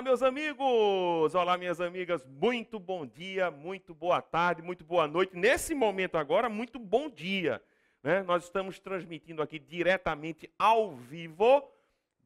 Olá, meus amigos! Olá, minhas amigas! Muito bom dia, muito boa tarde, muito boa noite. Nesse momento agora, muito bom dia. Né? Nós estamos transmitindo aqui diretamente ao vivo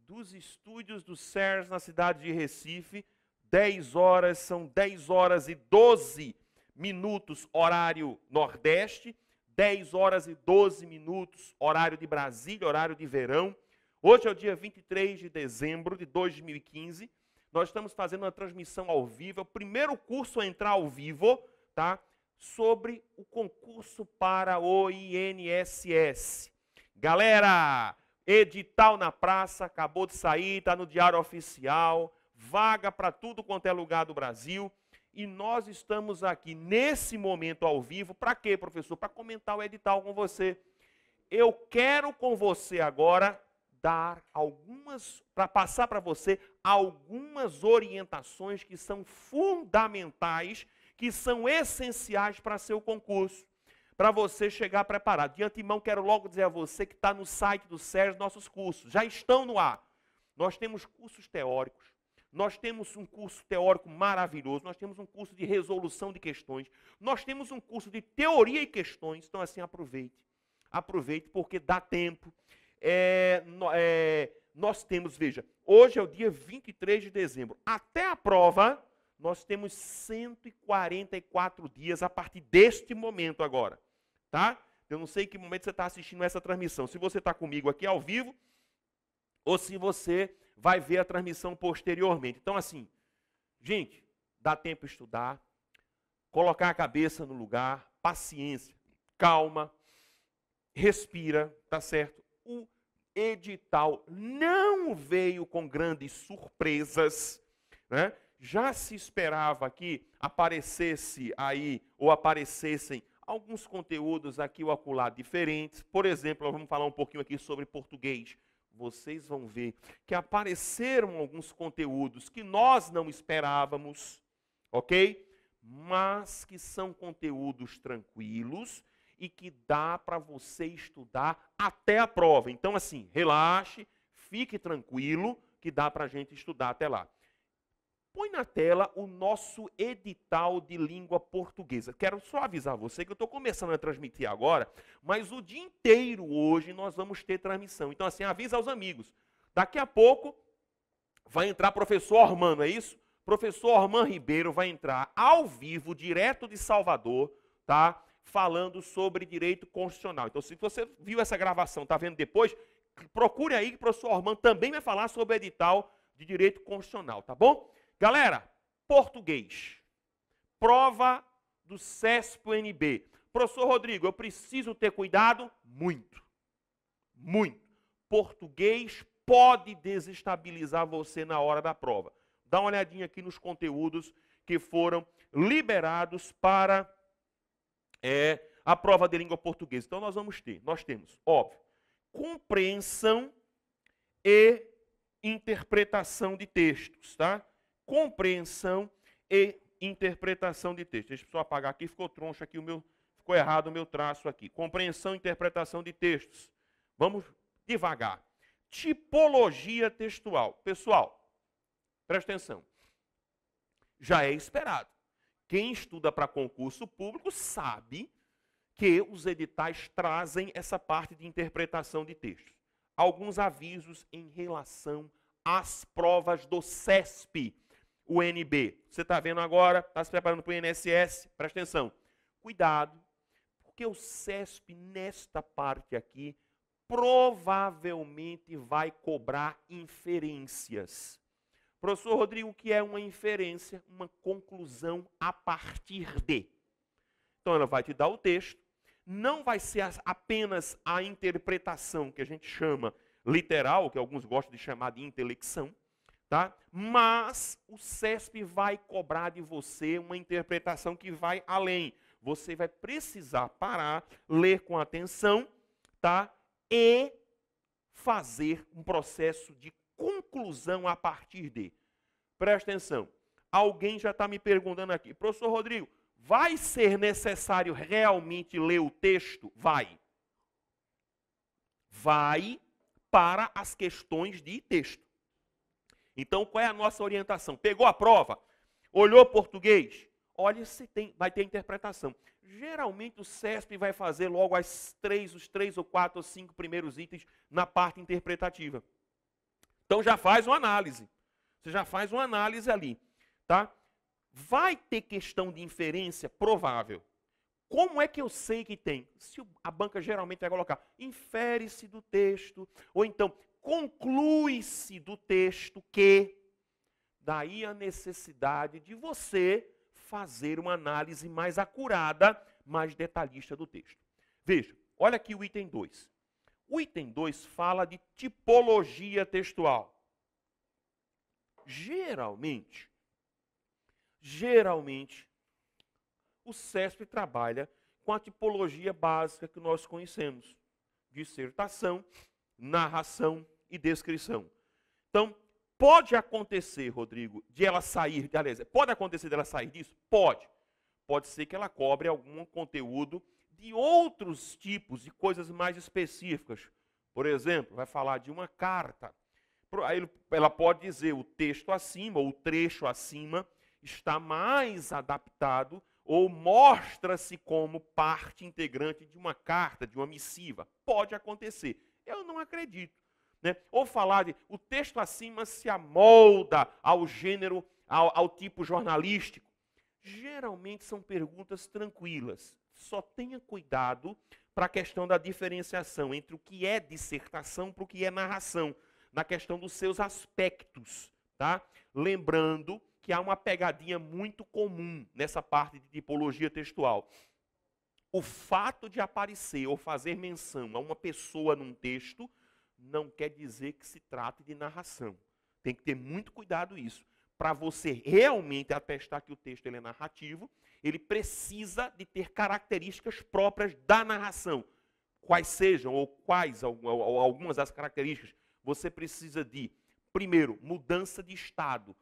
dos estúdios do SERS na cidade de Recife. 10 horas, são 10 horas e 12 minutos, horário Nordeste. 10 horas e 12 minutos, horário de Brasília, horário de verão. Hoje é o dia 23 de dezembro de 2015. Nós estamos fazendo uma transmissão ao vivo, é o primeiro curso a entrar ao vivo, tá? Sobre o concurso para o INSS. Galera, edital na praça, acabou de sair, está no Diário Oficial, vaga para tudo quanto é lugar do Brasil. E nós estamos aqui nesse momento ao vivo, para quê, professor? Para comentar o edital com você. Eu quero com você agora dar algumas, para passar para você algumas orientações que são fundamentais, que são essenciais para seu concurso, para você chegar preparado. De antemão, quero logo dizer a você que está no site do SES nossos cursos, já estão no ar. Nós temos cursos teóricos, nós temos um curso teórico maravilhoso, nós temos um curso de resolução de questões, nós temos um curso de teoria e questões. Então, assim, aproveite. Aproveite, porque dá tempo é, é, nós temos, veja, hoje é o dia 23 de dezembro. Até a prova, nós temos 144 dias a partir deste momento agora, tá? Eu não sei que momento você está assistindo essa transmissão. Se você está comigo aqui ao vivo, ou se você vai ver a transmissão posteriormente. Então, assim, gente, dá tempo de estudar, colocar a cabeça no lugar, paciência, calma, respira, tá certo? O, edital não veio com grandes surpresas, né? já se esperava que aparecesse aí ou aparecessem alguns conteúdos aqui ou acolá diferentes. Por exemplo, vamos falar um pouquinho aqui sobre português. Vocês vão ver que apareceram alguns conteúdos que nós não esperávamos, ok? Mas que são conteúdos tranquilos, e que dá para você estudar até a prova. Então, assim, relaxe, fique tranquilo, que dá para a gente estudar até lá. Põe na tela o nosso edital de língua portuguesa. Quero só avisar você que eu estou começando a transmitir agora, mas o dia inteiro hoje nós vamos ter transmissão. Então, assim, avisa aos amigos. Daqui a pouco vai entrar professor Ormano, é isso? Professor Orman Ribeiro vai entrar ao vivo, direto de Salvador, tá? falando sobre direito constitucional. Então, se você viu essa gravação, está vendo depois, procure aí que o professor Ormando também vai falar sobre edital de direito constitucional, tá bom? Galera, português. Prova do CESP-UNB. Professor Rodrigo, eu preciso ter cuidado? Muito. Muito. Português pode desestabilizar você na hora da prova. Dá uma olhadinha aqui nos conteúdos que foram liberados para é a prova de língua portuguesa. Então nós vamos ter, nós temos, óbvio, compreensão e interpretação de textos, tá? Compreensão e interpretação de textos. Deixa eu só apagar aqui, ficou troncho aqui o meu, ficou errado o meu traço aqui. Compreensão e interpretação de textos. Vamos devagar. Tipologia textual. Pessoal, presta atenção. Já é esperado. Quem estuda para concurso público sabe que os editais trazem essa parte de interpretação de textos. Alguns avisos em relação às provas do CESP, o NB. Você está vendo agora, está se preparando para o INSS, presta atenção. Cuidado, porque o CESP, nesta parte aqui, provavelmente vai cobrar inferências. Professor Rodrigo, o que é uma inferência? Uma conclusão a partir de. Então ela vai te dar o texto, não vai ser apenas a interpretação que a gente chama literal, que alguns gostam de chamar de intelecção, tá? Mas o CESP vai cobrar de você uma interpretação que vai além. Você vai precisar parar, ler com atenção, tá? E fazer um processo de conclusão a partir de. Presta atenção. Alguém já está me perguntando aqui, professor Rodrigo, vai ser necessário realmente ler o texto? Vai. Vai para as questões de texto. Então, qual é a nossa orientação? Pegou a prova, olhou português, olha se tem, vai ter interpretação. Geralmente o CESP vai fazer logo as três, os três ou quatro ou cinco primeiros itens na parte interpretativa. Então já faz uma análise. Você já faz uma análise ali, tá? Vai ter questão de inferência provável. Como é que eu sei que tem? Se a banca geralmente vai colocar, infere-se do texto, ou então conclui-se do texto que. Daí a necessidade de você fazer uma análise mais acurada, mais detalhista do texto. Veja, olha aqui o item 2. O item 2 fala de tipologia textual. Geralmente, geralmente, o CESP trabalha com a tipologia básica que nós conhecemos: dissertação, narração e descrição. Então, pode acontecer, Rodrigo, de ela sair, aliás, pode acontecer dela sair disso? Pode. Pode ser que ela cobre algum conteúdo de outros tipos, de coisas mais específicas. Por exemplo, vai falar de uma carta. ela pode dizer o texto acima, ou o trecho acima, está mais adaptado ou mostra-se como parte integrante de uma carta, de uma missiva. Pode acontecer. Eu não acredito. Né? Ou falar de o texto acima se amolda ao gênero, ao, ao tipo jornalístico. Geralmente são perguntas tranquilas só tenha cuidado para a questão da diferenciação entre o que é dissertação para o que é narração, na questão dos seus aspectos, tá? Lembrando que há uma pegadinha muito comum nessa parte de tipologia textual. O fato de aparecer ou fazer menção a uma pessoa num texto não quer dizer que se trate de narração. Tem que ter muito cuidado isso, para você realmente atestar que o texto ele é narrativo ele precisa de ter características próprias da narração. Quais sejam, ou quais, algumas das características, você precisa de, primeiro, mudança de estado.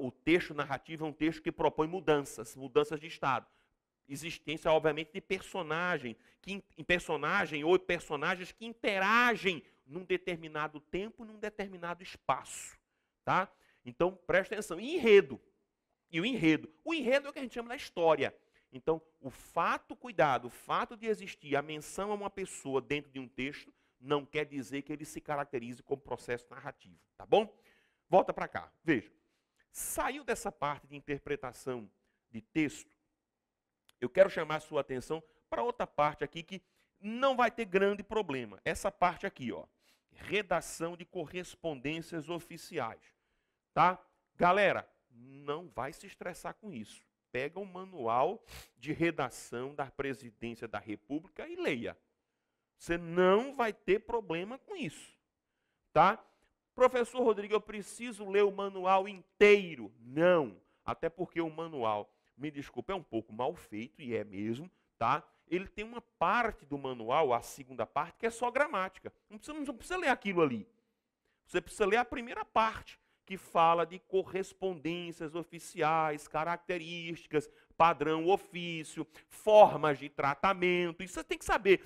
o texto narrativo é um texto que propõe mudanças, mudanças de estado. Existência, obviamente, de personagem, que, personagem ou personagens que interagem num determinado tempo, num determinado espaço. Tá? Então, presta atenção. Enredo e o enredo. O enredo é o que a gente chama da história. Então, o fato, cuidado, o fato de existir a menção a uma pessoa dentro de um texto não quer dizer que ele se caracterize como processo narrativo, tá bom? Volta para cá. Veja. Saiu dessa parte de interpretação de texto. Eu quero chamar a sua atenção para outra parte aqui que não vai ter grande problema. Essa parte aqui, ó. Redação de correspondências oficiais, tá? Galera, não vai se estressar com isso. Pega o um manual de redação da presidência da República e leia. Você não vai ter problema com isso. Tá? Professor Rodrigo, eu preciso ler o manual inteiro. Não, até porque o manual, me desculpe, é um pouco mal feito e é mesmo, tá? Ele tem uma parte do manual, a segunda parte, que é só gramática. Não precisa, não precisa ler aquilo ali. Você precisa ler a primeira parte que fala de correspondências oficiais, características, padrão ofício, formas de tratamento. Isso você tem que saber.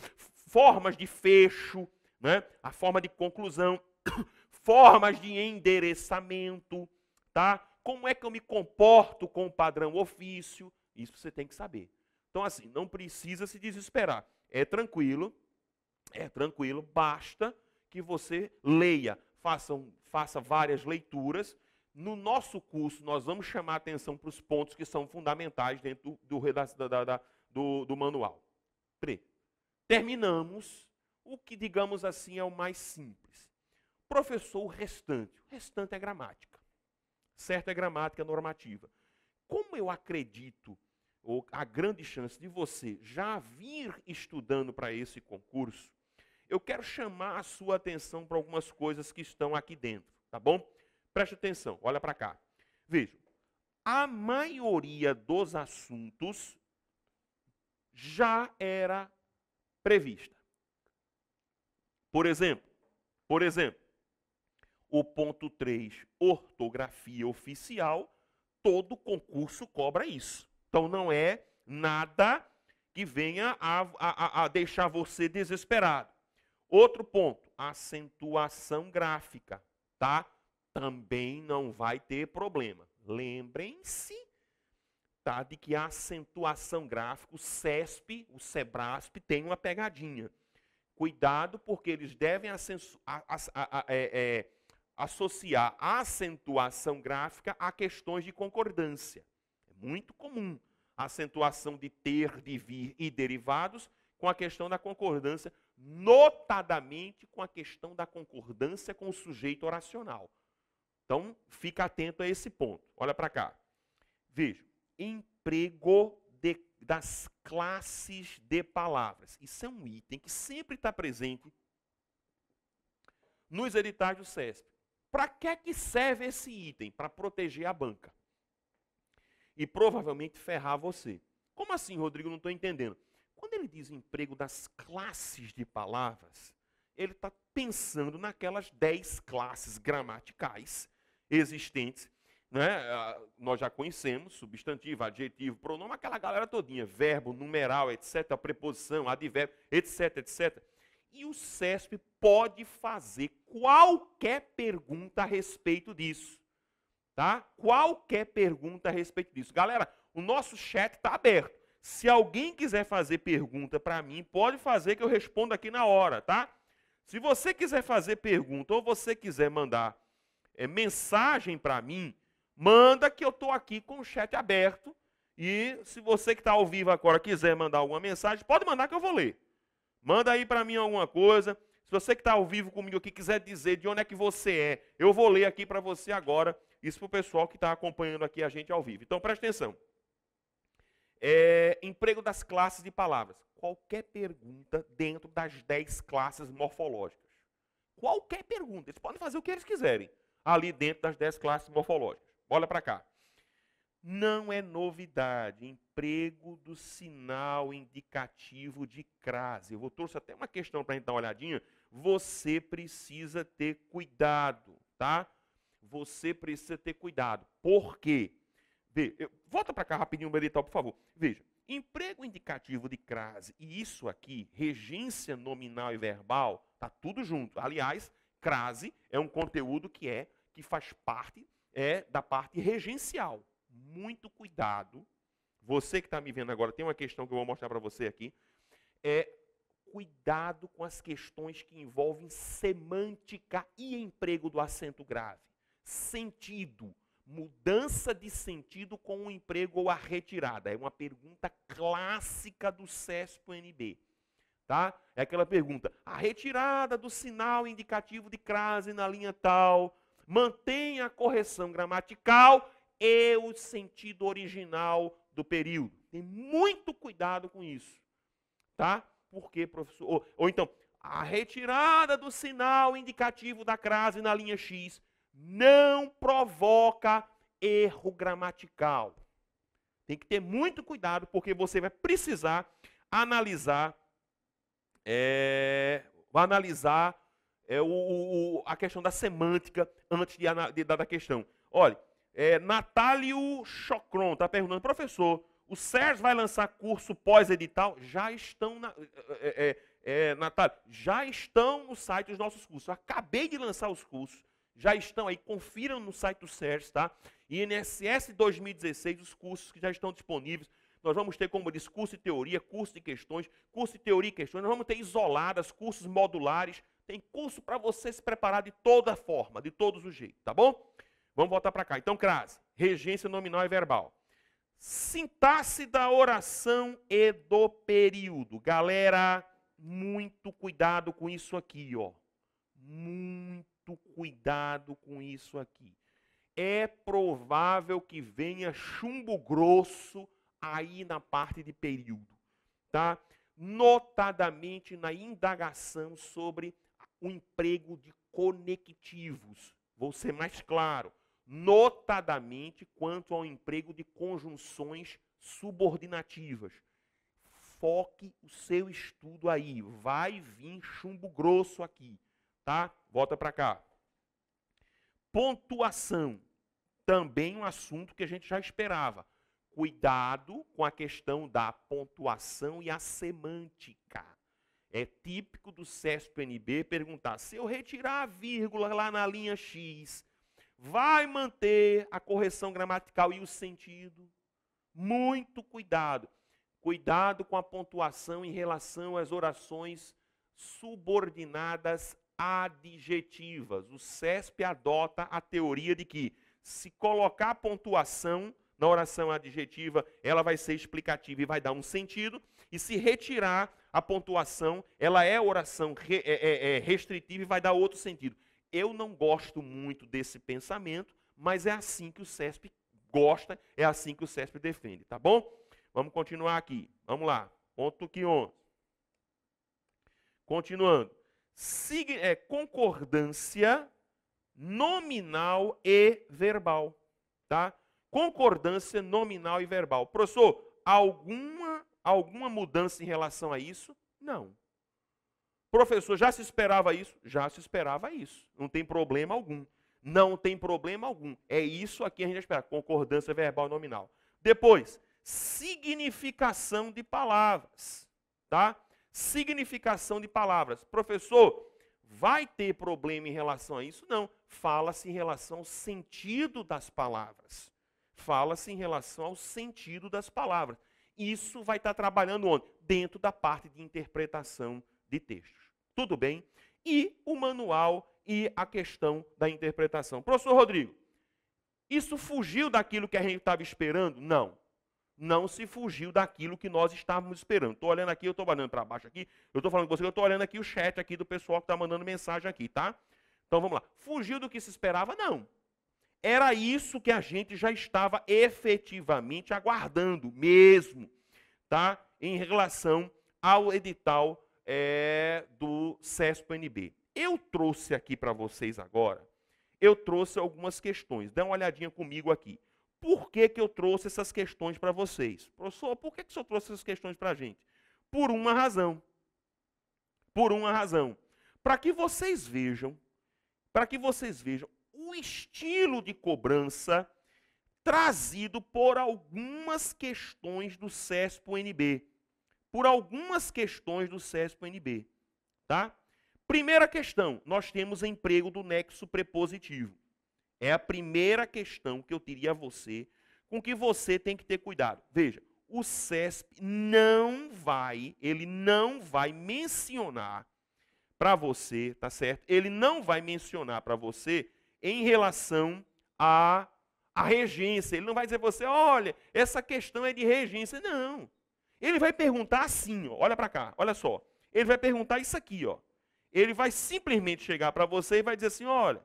Formas de fecho, né? a forma de conclusão, formas de endereçamento, tá? Como é que eu me comporto com o padrão ofício? Isso você tem que saber. Então, assim, não precisa se desesperar. É tranquilo, é tranquilo, basta que você leia, façam, faça várias leituras. No nosso curso, nós vamos chamar atenção para os pontos que são fundamentais dentro do, do, da, da, do, do manual. Pre. Terminamos o que, digamos assim, é o mais simples. Professor, o restante. O restante é gramática. Certo é gramática normativa. Como eu acredito, ou a grande chance de você já vir estudando para esse concurso, eu quero chamar a sua atenção para algumas coisas que estão aqui dentro, tá bom? Preste atenção, olha para cá. Veja, a maioria dos assuntos já era prevista. Por exemplo, por exemplo, o ponto 3, ortografia oficial, todo concurso cobra isso. Então não é nada que venha a, a, a deixar você desesperado. Outro ponto, acentuação gráfica, tá? Também não vai ter problema. Lembrem-se tá, de que a acentuação gráfica, o CESP, o SEBRASP, tem uma pegadinha. Cuidado, porque eles devem a, a, a, é, é, associar a acentuação gráfica a questões de concordância. É muito comum a acentuação de ter, de vir e derivados com a questão da concordância notadamente com a questão da concordância com o sujeito oracional. Então, fica atento a esse ponto. Olha para cá. Veja, emprego de, das classes de palavras. Isso é um item que sempre está presente nos editais do SESP. Para que, que serve esse item? Para proteger a banca. E provavelmente ferrar você. Como assim, Rodrigo? Não estou entendendo. Quando ele diz emprego das classes de palavras, ele está pensando naquelas dez classes gramaticais existentes. Né? Ah, nós já conhecemos substantivo, adjetivo, pronome, aquela galera todinha, verbo, numeral, etc., preposição, advérbio, etc., etc. E o CESP pode fazer qualquer pergunta a respeito disso. Tá? Qualquer pergunta a respeito disso. Galera, o nosso chat está aberto. Se alguém quiser fazer pergunta para mim, pode fazer que eu respondo aqui na hora, tá? Se você quiser fazer pergunta ou você quiser mandar é, mensagem para mim, manda que eu estou aqui com o chat aberto. E se você que está ao vivo agora quiser mandar alguma mensagem, pode mandar que eu vou ler. Manda aí para mim alguma coisa. Se você que está ao vivo comigo aqui quiser dizer de onde é que você é, eu vou ler aqui para você agora. Isso para o pessoal que está acompanhando aqui a gente ao vivo. Então preste atenção. É, emprego das classes de palavras. Qualquer pergunta dentro das 10 classes morfológicas. Qualquer pergunta. Eles podem fazer o que eles quiserem ali dentro das 10 classes morfológicas. Olha para cá. Não é novidade. Emprego do sinal indicativo de crase. Eu vou trouxe até uma questão para a gente dar uma olhadinha. Você precisa ter cuidado, tá? Você precisa ter cuidado. Por quê? Veja, eu, volta para cá rapidinho, Berital, por favor. Veja, emprego indicativo de crase e isso aqui, regência nominal e verbal, tá tudo junto. Aliás, crase é um conteúdo que é que faz parte é da parte regencial. Muito cuidado. Você que está me vendo agora, tem uma questão que eu vou mostrar para você aqui. É cuidado com as questões que envolvem semântica e emprego do acento grave. Sentido mudança de sentido com o emprego ou a retirada? É uma pergunta clássica do cesp NB, Tá? É aquela pergunta: a retirada do sinal indicativo de crase na linha tal mantém a correção gramatical e o sentido original do período. Tem muito cuidado com isso, tá? Porque professor? Ou, ou então a retirada do sinal indicativo da crase na linha X não provoca erro gramatical. Tem que ter muito cuidado, porque você vai precisar analisar, é, analisar é, o, o, a questão da semântica antes de, de dar a questão. Olha, é, Natálio Chocron está perguntando, professor, o SERS vai lançar curso pós-edital? Já estão na. É, é, é, é Natália, já estão no site os nossos cursos. Eu acabei de lançar os cursos já estão aí, confiram no site do SERS, tá? INSS 2016, os cursos que já estão disponíveis. Nós vamos ter, como eu disse, curso de teoria, curso de questões, curso de teoria e questões. Nós vamos ter isoladas, cursos modulares. Tem curso para você se preparar de toda forma, de todos os jeitos, tá bom? Vamos voltar para cá. Então, crase, regência nominal e verbal. Sintaxe da oração e do período. Galera, muito cuidado com isso aqui, ó. Muito muito cuidado com isso aqui. É provável que venha chumbo grosso aí na parte de período, tá? Notadamente na indagação sobre o emprego de conectivos. Vou ser mais claro. Notadamente quanto ao emprego de conjunções subordinativas. Foque o seu estudo aí. Vai vir chumbo grosso aqui tá? Volta para cá. Pontuação. Também um assunto que a gente já esperava. Cuidado com a questão da pontuação e a semântica. É típico do CESP-NB perguntar: se eu retirar a vírgula lá na linha X, vai manter a correção gramatical e o sentido? Muito cuidado. Cuidado com a pontuação em relação às orações subordinadas adjetivas. O CESP adota a teoria de que se colocar pontuação na oração adjetiva, ela vai ser explicativa e vai dar um sentido, e se retirar a pontuação, ela é oração re, é, é, é, restritiva e vai dar outro sentido. Eu não gosto muito desse pensamento, mas é assim que o CESP gosta, é assim que o CESP defende, tá bom? Vamos continuar aqui. Vamos lá. Ponto que 11. Continuando é, concordância nominal e verbal. Tá? Concordância nominal e verbal. Professor, alguma, alguma mudança em relação a isso? Não. Professor, já se esperava isso? Já se esperava isso. Não tem problema algum. Não tem problema algum. É isso aqui a gente espera. Concordância verbal nominal. Depois, significação de palavras. Tá? significação de palavras. Professor, vai ter problema em relação a isso? Não. Fala-se em relação ao sentido das palavras. Fala-se em relação ao sentido das palavras. Isso vai estar trabalhando onde? Dentro da parte de interpretação de textos. Tudo bem? E o manual e a questão da interpretação. Professor Rodrigo, isso fugiu daquilo que a gente estava esperando? Não não se fugiu daquilo que nós estávamos esperando. Estou olhando aqui, eu estou olhando para baixo aqui, eu estou falando com você, eu estou olhando aqui o chat aqui do pessoal que está mandando mensagem aqui, tá? Então vamos lá. Fugiu do que se esperava? Não. Era isso que a gente já estava efetivamente aguardando, mesmo, tá? Em relação ao edital é, do CESP-NB. Eu trouxe aqui para vocês agora, eu trouxe algumas questões. Dá uma olhadinha comigo aqui por que, que eu trouxe essas questões para vocês? Professor, por que, que o senhor trouxe essas questões para a gente? Por uma razão. Por uma razão. Para que vocês vejam, para que vocês vejam o estilo de cobrança trazido por algumas questões do CESP-UNB. Por algumas questões do CESP-UNB. Tá? Primeira questão, nós temos emprego do nexo prepositivo. É a primeira questão que eu diria a você, com que você tem que ter cuidado. Veja, o CESP não vai, ele não vai mencionar para você, tá certo? Ele não vai mencionar para você em relação à a, a regência. Ele não vai dizer você, olha, essa questão é de regência. Não. Ele vai perguntar assim, ó, olha para cá, olha só. Ele vai perguntar isso aqui, ó. Ele vai simplesmente chegar para você e vai dizer assim, olha,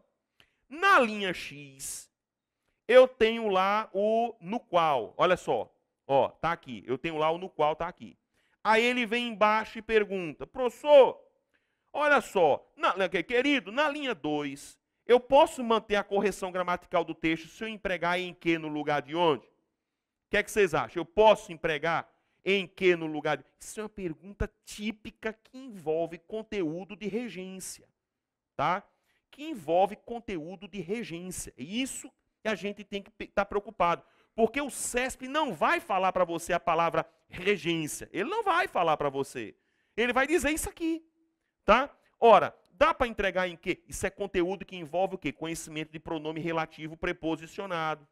na linha X, eu tenho lá o no qual, olha só, ó, tá aqui. Eu tenho lá o no qual tá aqui. Aí ele vem embaixo e pergunta: "Professor, olha só, na, querido, na linha 2, eu posso manter a correção gramatical do texto se eu empregar em que no lugar de onde?" O que é que vocês acham? Eu posso empregar em que no lugar de... Isso é uma pergunta típica que envolve conteúdo de regência, tá? que envolve conteúdo de regência. É isso que a gente tem que estar tá preocupado. Porque o CESP não vai falar para você a palavra regência. Ele não vai falar para você. Ele vai dizer isso aqui. Tá? Ora, dá para entregar em quê? Isso é conteúdo que envolve o quê? Conhecimento de pronome relativo preposicionado.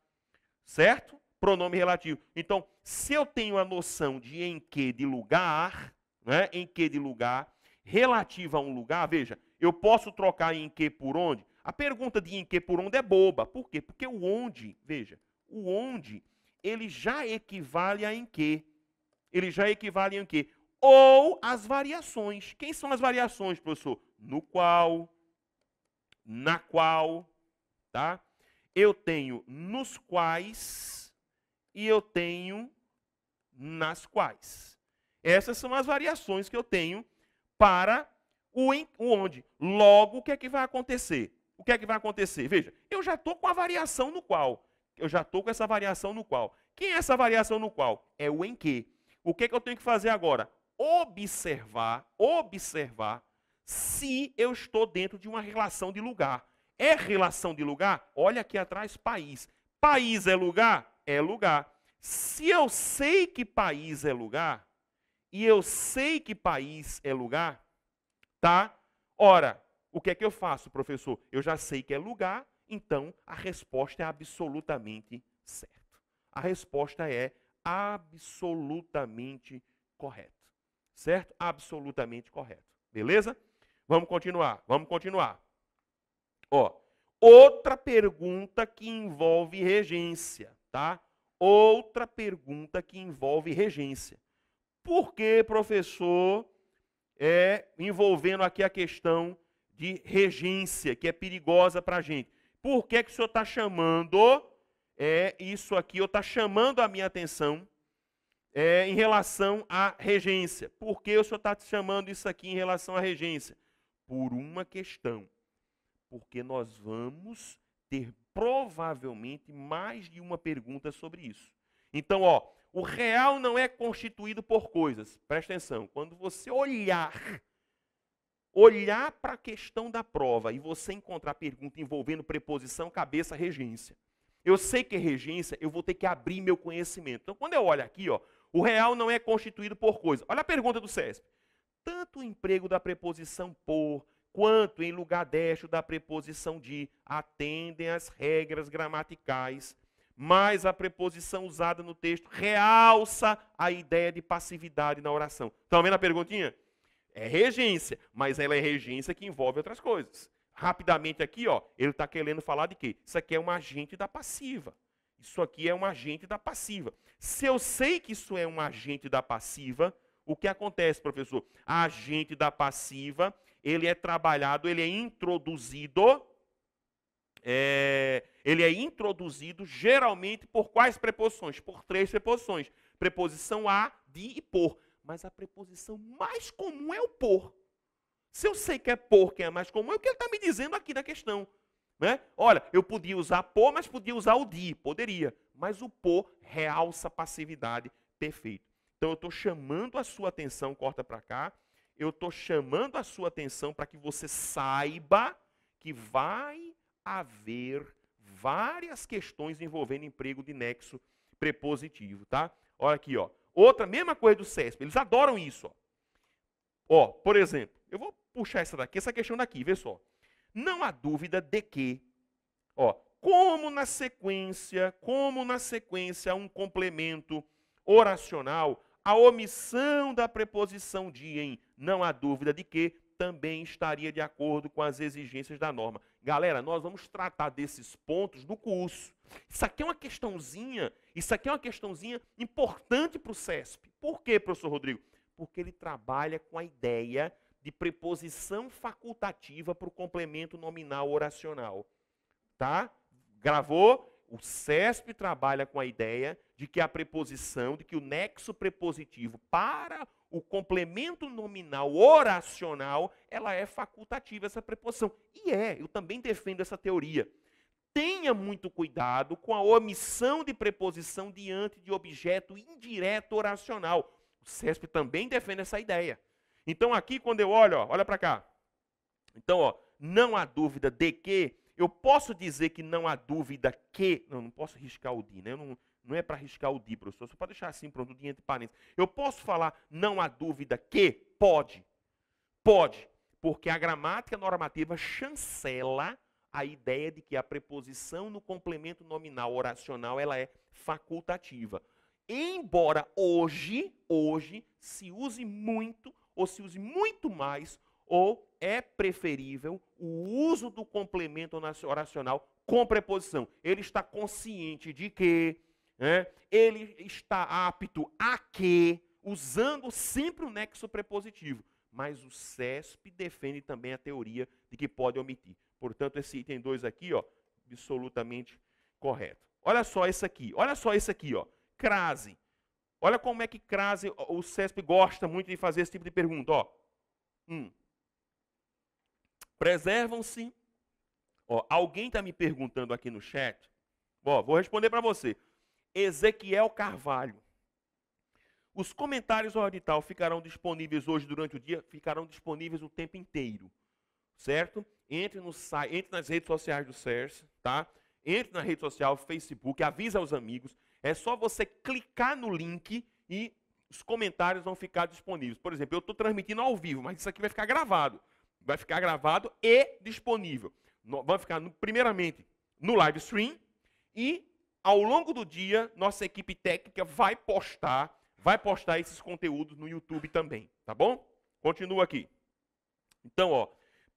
Certo? Pronome relativo. Então, se eu tenho a noção de em que de lugar, né? em que de lugar, relativo a um lugar, veja, eu posso trocar em que por onde? A pergunta de em que por onde é boba. Por quê? Porque o onde, veja, o onde, ele já equivale a em que. Ele já equivale a em que. Ou as variações. Quem são as variações, professor? No qual, na qual, tá? Eu tenho nos quais e eu tenho nas quais. Essas são as variações que eu tenho para o, em, o onde. Logo, o que é que vai acontecer? O que é que vai acontecer? Veja, eu já estou com a variação no qual. Eu já estou com essa variação no qual. Quem é essa variação no qual? É o em que. O que, é que eu tenho que fazer agora? Observar, observar se eu estou dentro de uma relação de lugar. É relação de lugar? Olha aqui atrás, país. País é lugar? É lugar. Se eu sei que país é lugar, e eu sei que país é lugar, tá? Ora, o que é que eu faço, professor? Eu já sei que é lugar, então a resposta é absolutamente certa. A resposta é absolutamente correta. Certo? Absolutamente correto. Beleza? Vamos continuar, vamos continuar. Ó, outra pergunta que envolve regência, tá? Outra pergunta que envolve regência. Por que, professor, é envolvendo aqui a questão de regência, que é perigosa para a gente. Por que, que o senhor está chamando é, isso aqui, ou está chamando a minha atenção é, em relação à regência? Por que o senhor está chamando isso aqui em relação à regência? Por uma questão. Porque nós vamos ter provavelmente mais de uma pergunta sobre isso. Então, ó, o real não é constituído por coisas. Presta atenção. Quando você olhar, olhar para a questão da prova e você encontrar pergunta envolvendo preposição, cabeça, regência. Eu sei que é regência, eu vou ter que abrir meu conhecimento. Então, quando eu olho aqui, ó, o real não é constituído por coisas. Olha a pergunta do CESP. Tanto o emprego da preposição por, quanto em lugar destro da preposição de, atendem às regras gramaticais mas a preposição usada no texto realça a ideia de passividade na oração. Estão vendo a perguntinha? É regência, mas ela é regência que envolve outras coisas. Rapidamente aqui, ó, ele está querendo falar de quê? Isso aqui é um agente da passiva. Isso aqui é um agente da passiva. Se eu sei que isso é um agente da passiva, o que acontece, professor? agente da passiva, ele é trabalhado, ele é introduzido é, ele é introduzido geralmente por quais preposições? Por três preposições: preposição a, de e por. Mas a preposição mais comum é o por. Se eu sei que é por que é mais comum, é o que ele está me dizendo aqui na questão. Né? Olha, eu podia usar por, mas podia usar o de, poderia. Mas o por realça a passividade, perfeito. Então eu estou chamando a sua atenção, corta para cá, eu estou chamando a sua atenção para que você saiba que vai haver várias questões envolvendo emprego de nexo prepositivo, tá? Olha aqui, ó. Outra mesma coisa do CESP, eles adoram isso, ó. Ó, por exemplo, eu vou puxar essa daqui, essa questão daqui, vê só. Não há dúvida de que, ó, como na sequência, como na sequência um complemento oracional, a omissão da preposição de em, não há dúvida de que também estaria de acordo com as exigências da norma. Galera, nós vamos tratar desses pontos no curso. Isso aqui é uma questãozinha, isso aqui é uma questãozinha importante para o CESP. Por quê, professor Rodrigo? Porque ele trabalha com a ideia de preposição facultativa para o complemento nominal oracional. Tá? Gravou? O CESP trabalha com a ideia de que a preposição, de que o nexo prepositivo para o complemento nominal oracional, ela é facultativa, essa preposição. E é, eu também defendo essa teoria. Tenha muito cuidado com a omissão de preposição diante de objeto indireto oracional. O CESP também defende essa ideia. Então, aqui, quando eu olho, ó, olha para cá. Então, ó, não há dúvida de que. Eu posso dizer que não há dúvida que. Não, não posso riscar o d, né? Eu não, não é para riscar o di, professor, só para deixar assim, pronto, tudo entre parênteses. Eu posso falar, não há dúvida que? Pode. Pode. Porque a gramática normativa chancela a ideia de que a preposição no complemento nominal oracional ela é facultativa. Embora hoje, hoje, se use muito, ou se use muito mais, ou é preferível o uso do complemento oracional com preposição. Ele está consciente de que né, ele está apto a que, usando sempre o nexo prepositivo. Mas o CESP defende também a teoria de que pode omitir. Portanto, esse item 2 aqui, ó, absolutamente correto. Olha só esse aqui, olha só esse aqui, ó. Crase. Olha como é que crase, o CESP gosta muito de fazer esse tipo de pergunta, ó. Hum. Preservam-se. Ó, alguém está me perguntando aqui no chat. Ó, vou responder para você. Ezequiel Carvalho. Os comentários ao edital ficarão disponíveis hoje durante o dia, ficarão disponíveis o tempo inteiro, certo? Entre, no, entre nas redes sociais do CERS, tá? Entre na rede social, Facebook, avisa aos amigos. É só você clicar no link e os comentários vão ficar disponíveis. Por exemplo, eu estou transmitindo ao vivo, mas isso aqui vai ficar gravado. Vai ficar gravado e disponível. Vai ficar, primeiramente, no live stream e ao longo do dia, nossa equipe técnica vai postar, vai postar esses conteúdos no YouTube também, tá bom? Continua aqui. Então, ó,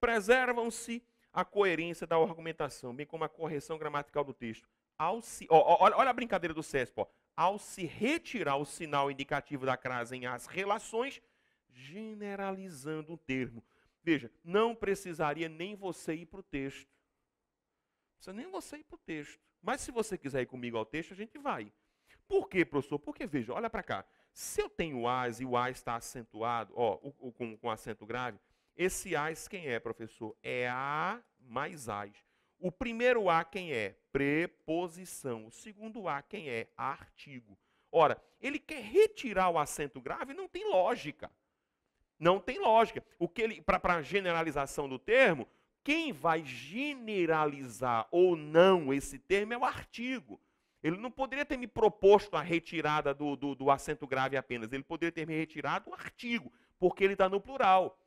preservam-se a coerência da argumentação, bem como a correção gramatical do texto. Ao se, ó, ó, olha a brincadeira do CESP, ó. Ao se retirar o sinal indicativo da crase em as relações, generalizando um termo. Veja, não precisaria nem você ir para o texto precisa nem você ir para o texto. Mas se você quiser ir comigo ao texto, a gente vai. Por quê, professor? Porque, veja, olha para cá. Se eu tenho AS e o AS está acentuado, ó, o, o, com, com acento grave, esse AS quem é, professor? É A mais AS. O primeiro A quem é? Preposição. O segundo A quem é? Artigo. Ora, ele quer retirar o acento grave, não tem lógica. Não tem lógica. O que ele para a generalização do termo, quem vai generalizar ou não esse termo é o artigo. Ele não poderia ter me proposto a retirada do, do, do acento grave apenas. Ele poderia ter me retirado o artigo, porque ele está no plural.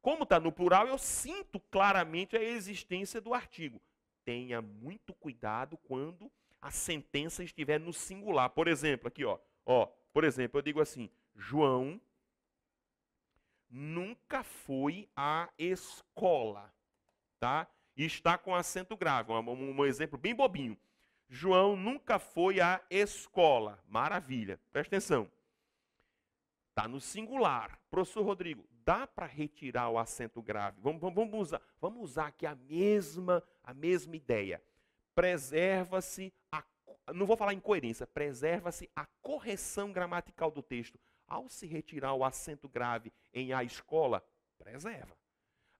Como está no plural, eu sinto claramente a existência do artigo. Tenha muito cuidado quando a sentença estiver no singular. Por exemplo, aqui, ó, ó, por exemplo, eu digo assim: João nunca foi à escola tá? E está com acento grave, um, um exemplo bem bobinho. João nunca foi à escola. Maravilha. Presta atenção. Está no singular. Professor Rodrigo, dá para retirar o acento grave. Vamos, vamos, usar, vamos usar aqui a mesma, a mesma ideia. Preserva-se a. Não vou falar incoerência, preserva-se a correção gramatical do texto. Ao se retirar o acento grave em a escola, preserva.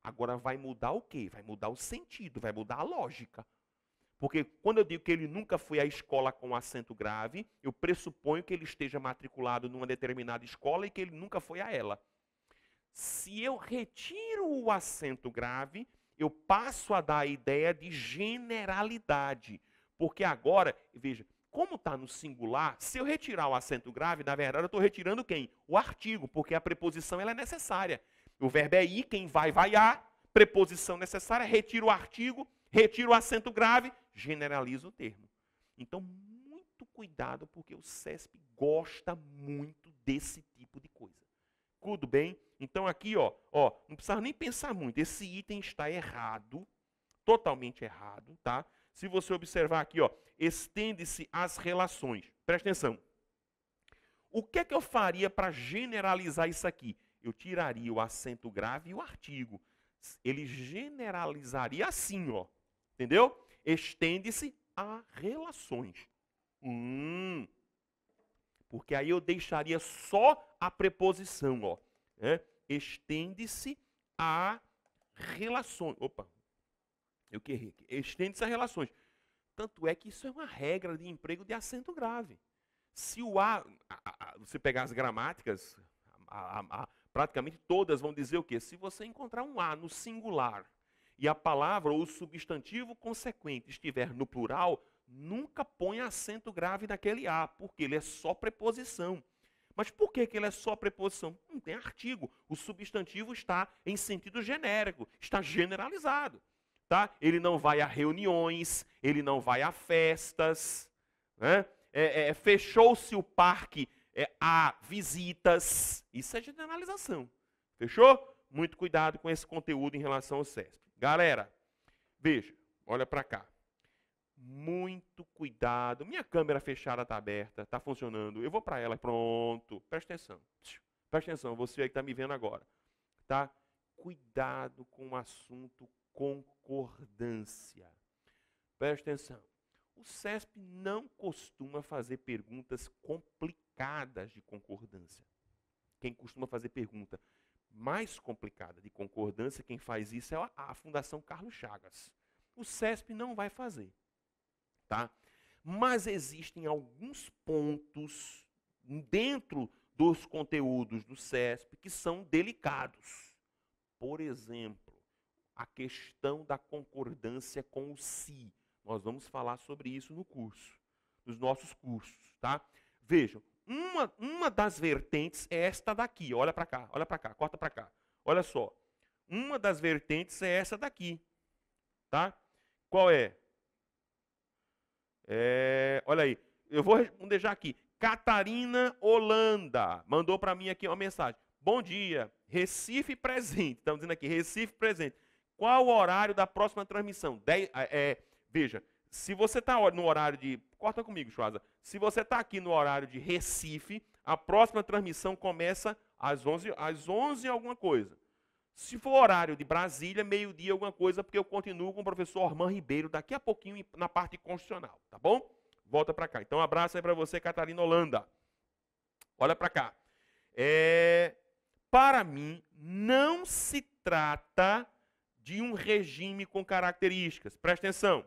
Agora vai mudar o quê? Vai mudar o sentido, vai mudar a lógica. Porque quando eu digo que ele nunca foi à escola com acento grave, eu pressuponho que ele esteja matriculado numa determinada escola e que ele nunca foi a ela. Se eu retiro o acento grave, eu passo a dar a ideia de generalidade. Porque agora, veja, como está no singular, se eu retirar o acento grave, na verdade eu estou retirando quem? O artigo, porque a preposição ela é necessária. O verbo é ir, quem vai, vai a. Preposição necessária, retira o artigo, retira o acento grave, generaliza o termo. Então, muito cuidado, porque o CESP gosta muito desse tipo de coisa. Tudo bem? Então, aqui, ó, ó, não precisa nem pensar muito. Esse item está errado, totalmente errado, tá? Se você observar aqui, ó, estende-se as relações. Presta atenção. O que é que eu faria para generalizar isso aqui? eu tiraria o acento grave e o artigo. Ele generalizaria assim, ó. Entendeu? Estende-se a relações. Hum. Porque aí eu deixaria só a preposição, ó. É? Estende-se a relações. Opa. Eu que errei Estende-se a relações. Tanto é que isso é uma regra de emprego de acento grave. Se o a, a, a você pegar as gramáticas, a, a, praticamente todas vão dizer o quê? Se você encontrar um A no singular e a palavra ou o substantivo consequente estiver no plural, nunca põe acento grave naquele A, porque ele é só preposição. Mas por que, que ele é só preposição? Não tem artigo. O substantivo está em sentido genérico, está generalizado. Tá? Ele não vai a reuniões, ele não vai a festas. Né? É, é, Fechou-se o parque é, há visitas. Isso é generalização. Fechou? Muito cuidado com esse conteúdo em relação ao CESP. Galera, veja, olha para cá. Muito cuidado. Minha câmera fechada está aberta, está funcionando. Eu vou para ela, pronto. Presta atenção. Presta atenção, você aí que está me vendo agora. Tá? Cuidado com o assunto concordância. Presta atenção. O CESP não costuma fazer perguntas complicadas complicadas de concordância. Quem costuma fazer pergunta mais complicada de concordância, quem faz isso é a, a Fundação Carlos Chagas. O CESP não vai fazer. Tá? Mas existem alguns pontos dentro dos conteúdos do CESP que são delicados. Por exemplo, a questão da concordância com o si. Nós vamos falar sobre isso no curso, nos nossos cursos, tá? Vejam, uma, uma das vertentes é esta daqui. Olha para cá, olha para cá, corta para cá. Olha só. Uma das vertentes é essa daqui. Tá? Qual é? é olha aí. Eu vou responder já aqui. Catarina Holanda mandou para mim aqui uma mensagem. Bom dia, Recife presente. Estamos dizendo aqui, Recife presente. Qual o horário da próxima transmissão? Dez, é, é veja, se você está no horário de. Corta comigo, Chuaza. Se você está aqui no horário de Recife, a próxima transmissão começa às 11, às 11 alguma coisa. Se for horário de Brasília, meio-dia alguma coisa, porque eu continuo com o professor Orman Ribeiro daqui a pouquinho na parte constitucional, tá bom? Volta para cá. Então, um abraço aí para você, Catarina Holanda. Olha para cá. É, para mim, não se trata de um regime com características. Presta atenção.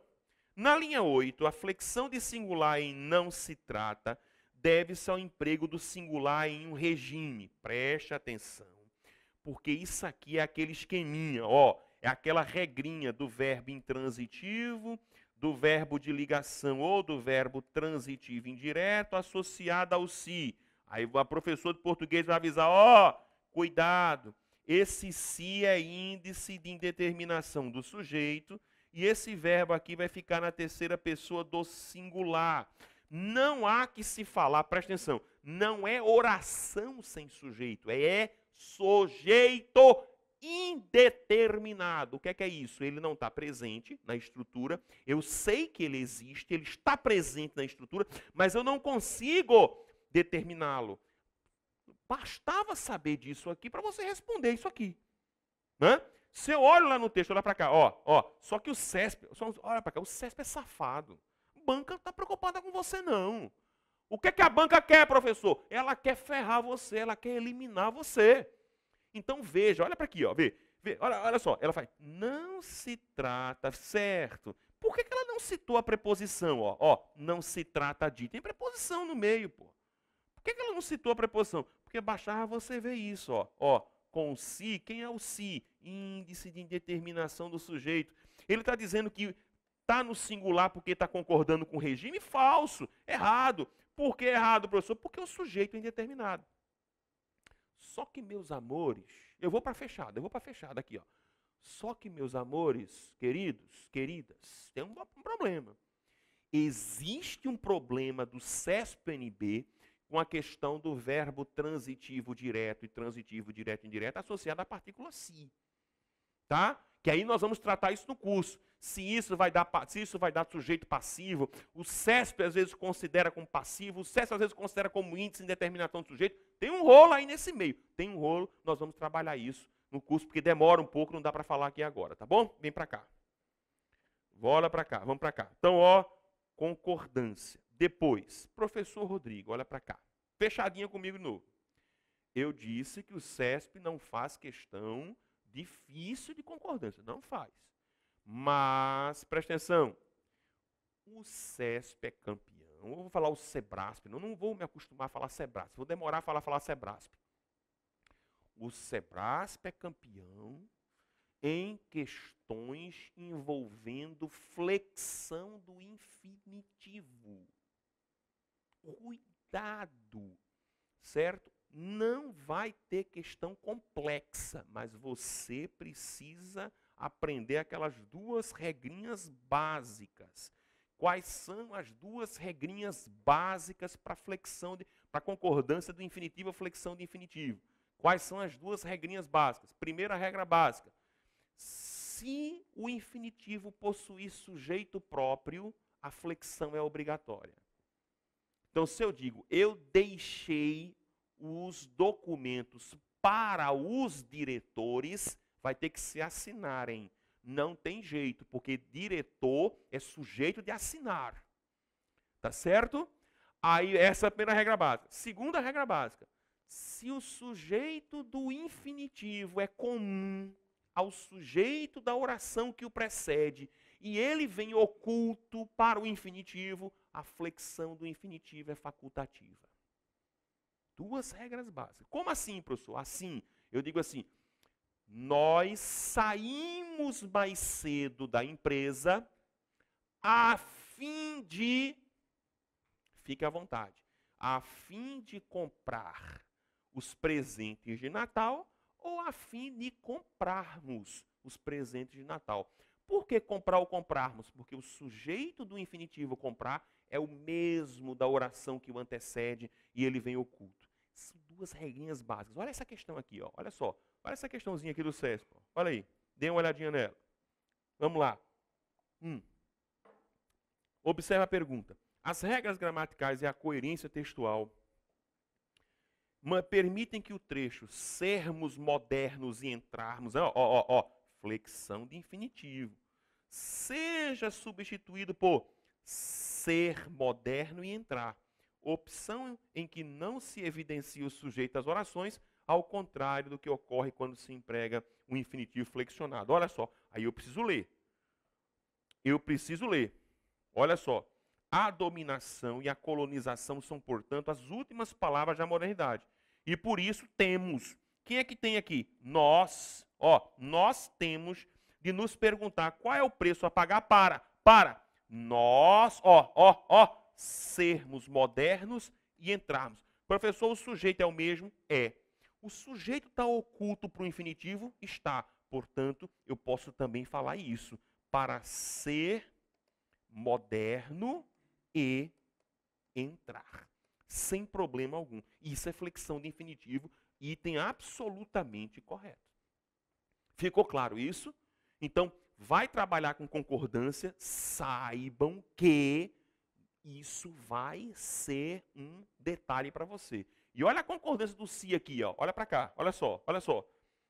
Na linha 8, a flexão de singular em não se trata deve-se ao emprego do singular em um regime. Preste atenção, porque isso aqui é aquele esqueminha, ó, é aquela regrinha do verbo intransitivo, do verbo de ligação ou do verbo transitivo indireto associado ao si. Aí a professora de português vai avisar, ó, cuidado, esse si é índice de indeterminação do sujeito e esse verbo aqui vai ficar na terceira pessoa do singular. Não há que se falar, presta atenção, não é oração sem sujeito, é, é sujeito indeterminado. O que é, que é isso? Ele não está presente na estrutura. Eu sei que ele existe, ele está presente na estrutura, mas eu não consigo determiná-lo. Bastava saber disso aqui para você responder isso aqui. Né? Se eu olho lá no texto, olha para cá, ó, ó, só que o CESP, só, olha para cá, o CESP é safado. A banca não está preocupada com você, não. O que, é que a banca quer, professor? Ela quer ferrar você, ela quer eliminar você. Então veja, olha para aqui, ó, vê, vê, olha, olha só, ela faz, não se trata, certo? Por que, que ela não citou a preposição, ó, ó, não se trata de? Tem preposição no meio, pô. Por que, que ela não citou a preposição? Porque baixava você vê isso, ó, ó, com o si, quem é o si? Índice de indeterminação do sujeito. Ele está dizendo que está no singular porque está concordando com o regime? Falso, errado. Por que errado, professor? Porque o sujeito é indeterminado. Só que, meus amores, eu vou para fechada, eu vou para fechada aqui, ó. Só que, meus amores, queridos, queridas, tem um, um problema. Existe um problema do CESPNB com a questão do verbo transitivo direto e transitivo direto e indireto associado à partícula si. Tá? Que aí nós vamos tratar isso no curso. Se isso vai dar, se isso vai dar sujeito passivo, o CESP às vezes considera como passivo, o CESP às vezes considera como índice em determinação do sujeito. Tem um rolo aí nesse meio. Tem um rolo, nós vamos trabalhar isso no curso, porque demora um pouco, não dá para falar aqui agora, tá bom? Vem para cá. Bola para cá, vamos para cá. Então, ó, concordância. Depois, professor Rodrigo, olha para cá. Fechadinha comigo novo. Eu disse que o CESP não faz questão difícil de concordância. Não faz. Mas, presta atenção, o CESP é campeão. Eu vou falar o SEBRASP, não, não vou me acostumar a falar SEBRASP, vou demorar a falar, falar SEBRASP. O SEBRASP é campeão em questões envolvendo flexão do infinitivo cuidado, certo? Não vai ter questão complexa, mas você precisa aprender aquelas duas regrinhas básicas. Quais são as duas regrinhas básicas para flexão, para concordância do infinitivo ou flexão de infinitivo? Quais são as duas regrinhas básicas? Primeira regra básica: se o infinitivo possuir sujeito próprio, a flexão é obrigatória. Então, se eu digo, eu deixei os documentos para os diretores, vai ter que se assinarem. Não tem jeito, porque diretor é sujeito de assinar. Tá certo? Aí, essa é a primeira regra básica. Segunda regra básica. Se o sujeito do infinitivo é comum ao sujeito da oração que o precede e ele vem oculto para o infinitivo, a flexão do infinitivo é facultativa. Duas regras básicas. Como assim, professor? Assim, eu digo assim: nós saímos mais cedo da empresa a fim de. Fique à vontade. A fim de comprar os presentes de Natal ou a fim de comprarmos os presentes de Natal. Por que comprar ou comprarmos? Porque o sujeito do infinitivo comprar é o mesmo da oração que o antecede e ele vem oculto. São duas regrinhas básicas. Olha essa questão aqui, ó. olha só. Olha essa questãozinha aqui do CESP. Olha aí, dê uma olhadinha nela. Vamos lá. Hum. Observe a pergunta. As regras gramaticais e a coerência textual permitem que o trecho sermos modernos e entrarmos, ó, ó, ó, flexão de infinitivo, seja substituído por ser moderno e entrar. Opção em que não se evidencia o sujeito às orações, ao contrário do que ocorre quando se emprega um infinitivo flexionado. Olha só, aí eu preciso ler. Eu preciso ler. Olha só. A dominação e a colonização são, portanto, as últimas palavras da modernidade. E por isso temos. Quem é que tem aqui? Nós. Ó, nós temos de nos perguntar qual é o preço a pagar para, para, nós, ó, ó, ó, sermos modernos e entrarmos. Professor, o sujeito é o mesmo? É. O sujeito está oculto para o infinitivo? Está. Portanto, eu posso também falar isso. Para ser moderno e entrar. Sem problema algum. Isso é flexão de infinitivo, item absolutamente correto. Ficou claro isso? Então, vai trabalhar com concordância, saibam que isso vai ser um detalhe para você. E olha a concordância do si aqui, ó. olha para cá, olha só, olha só.